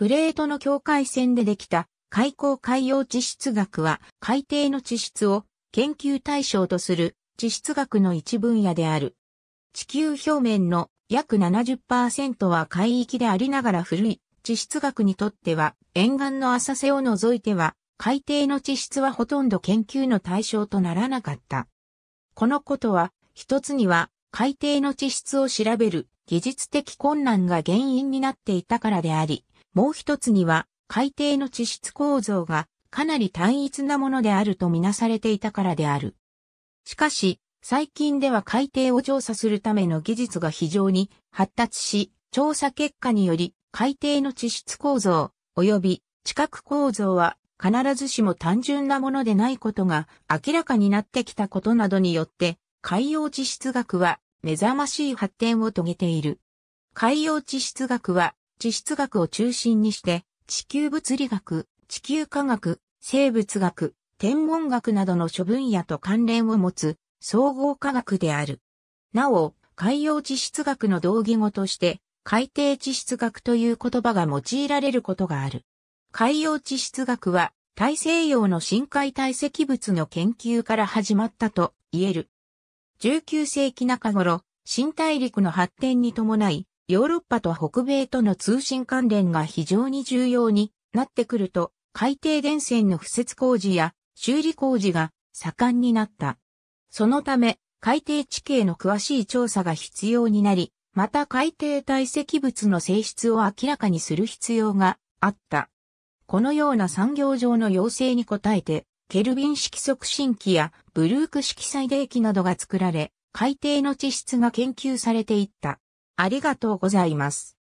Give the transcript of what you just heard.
プレートの境界線でできた海溝海洋地質学は海底の地質を研究対象とする地質学の一分野である。地球表面の約70%は海域でありながら古い地質学にとっては沿岸の浅瀬を除いては海底の地質はほとんど研究の対象とならなかった。このことは一つには海底の地質を調べる技術的困難が原因になっていたからであり、もう一つには海底の地質構造がかなり単一なものであるとみなされていたからである。しかし、最近では海底を調査するための技術が非常に発達し、調査結果により海底の地質構造及び地殻構造は必ずしも単純なものでないことが明らかになってきたことなどによって海洋地質学は目覚ましい発展を遂げている。海洋地質学は地質学を中心にして、地球物理学、地球科学、生物学、天文学などの諸分野と関連を持つ総合科学である。なお、海洋地質学の同義語として、海底地質学という言葉が用いられることがある。海洋地質学は、大西洋の深海堆積物の研究から始まったと言える。19世紀中頃、新大陸の発展に伴い、ヨーロッパと北米との通信関連が非常に重要になってくると、海底電線の敷設工事や修理工事が盛んになった。そのため、海底地形の詳しい調査が必要になり、また海底堆積物の性質を明らかにする必要があった。このような産業上の要請に応えて、ケルビン式促進機やブルーク式最冷機などが作られ、海底の地質が研究されていった。ありがとうございます。